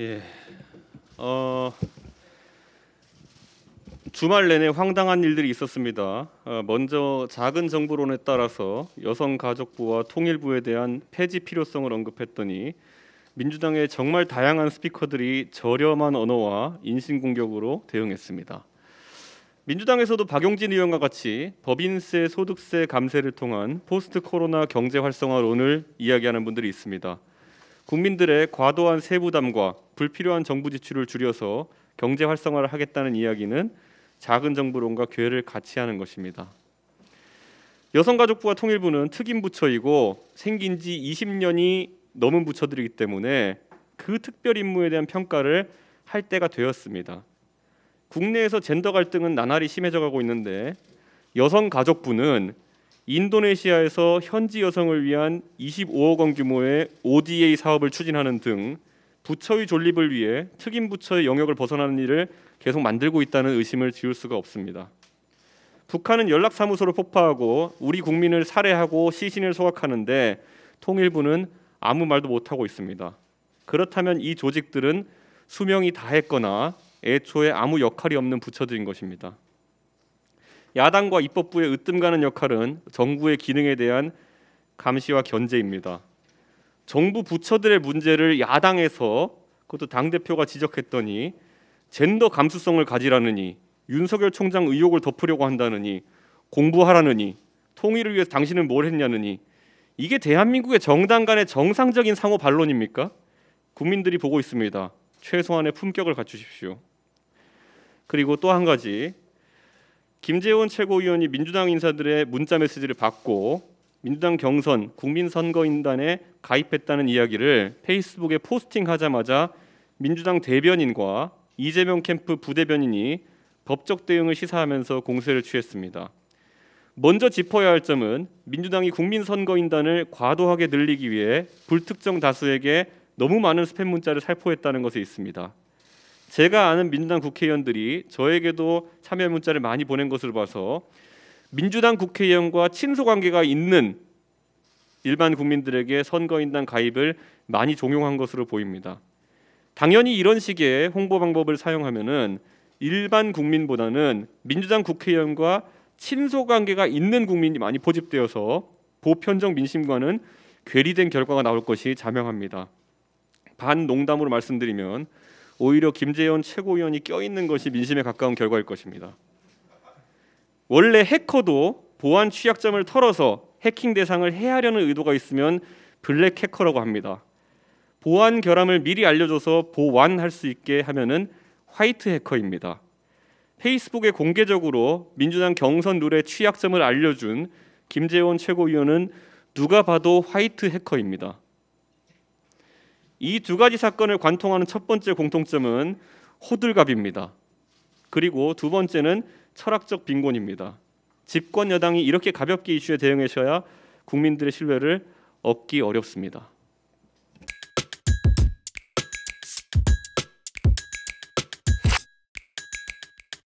예. 어, 주말 내내 황당한 일들이 있었습니다. 어, 먼저 작은 정부론에 따라서 여성가족부와 통일부에 대한 폐지 필요성을 언급했더니 민주당의 정말 다양한 스피커들이 저렴한 언어와 인신공격으로 대응했습니다. 민주당에서도 박용진 의원과 같이 법인세, 소득세 감세를 통한 포스트 코로나 경제 활성화론을 이야기하는 분들이 있습니다. 국민들의 과도한 세부담과 불필요한 정부 지출을 줄여서 경제 활성화를 하겠다는 이야기는 작은 정부론과 괴를 같이 하는 것입니다. 여성가족부와 통일부는 특임 부처이고 생긴 지 20년이 넘은 부처들이기 때문에 그 특별 임무에 대한 평가를 할 때가 되었습니다. 국내에서 젠더 갈등은 나날이 심해져 가고 있는데 여성가족부는 인도네시아에서 현지 여성을 위한 25억 원 규모의 ODA 사업을 추진하는 등 부처의 존립을 위해 특임 부처의 영역을 벗어나는 일을 계속 만들고 있다는 의심을 지울 수가 없습니다. 북한은 연락사무소를 폭파하고 우리 국민을 살해하고 시신을 소각하는데 통일부는 아무 말도 못하고 있습니다. 그렇다면 이 조직들은 수명이 다했거나 애초에 아무 역할이 없는 부처들인 것입니다. 야당과 입법부의 으뜸 가는 역할은 정부의 기능에 대한 감시와 견제입니다. 정부 부처들의 문제를 야당에서 그것도 당 대표가 지적했더니 젠더 감수성을 가지라느니 윤석열 총장 의혹을 덮으려고 한다느니 공부하라느니 통일을 위해서 당신은 뭘 했냐느니 이게 대한민국의 정당 간의 정상적인 상호 반론입니까? 국민들이 보고 있습니다. 최소한의 품격을 갖추십시오. 그리고 또 한 가지 김재원 최고위원이 민주당 인사들의 문자 메시지를 받고 민주당 경선 국민선거인단에 가입했다는 이야기를 페이스북에 포스팅하자마자 민주당 대변인과 이재명 캠프 부대변인이 법적 대응을 시사하면서 공세를 취했습니다. 먼저 짚어야 할 점은 민주당이 국민선거인단을 과도하게 늘리기 위해 불특정 다수에게 너무 많은 스팸 문자를 살포했다는 것에 있습니다. 제가 아는 민주당 국회의원들이 저에게도 참여 문자를 많이 보낸 것을 봐서 민주당 국회의원과 친소 관계가 있는 일반 국민들에게 선거인단 가입을 많이 종용한 것으로 보입니다. 당연히 이런 식의 홍보 방법을 사용하면은 일반 국민보다는 민주당 국회의원과 친소 관계가 있는 국민이 많이 포집되어서 보편적 민심과는 괴리된 결과가 나올 것이 자명합니다. 반 농담으로 말씀드리면 오히려 김재현 최고위원이 껴있는 것이 민심에 가까운 결과일 것입니다. 원래 해커도 보안 취약점을 털어서 해킹 대상을 해하려는 의도가 있으면 블랙 해커라고 합니다. 보안 결함을 미리 알려줘서 보완할 수 있게 하면은 화이트 해커입니다. 페이스북에 공개적으로 민주당 경선 룰의 취약점을 알려준 김재원 최고위원은 누가 봐도 화이트 해커입니다. 이두 가지 사건을 관통하는 첫 번째 공통점은 호들갑입니다. 그리고 두 번째는 철학적 빈곤입니다. 집권 여당이 이렇게 가볍게 이슈에 대응하셔야 국민들의 신뢰를 얻기 어렵습니다.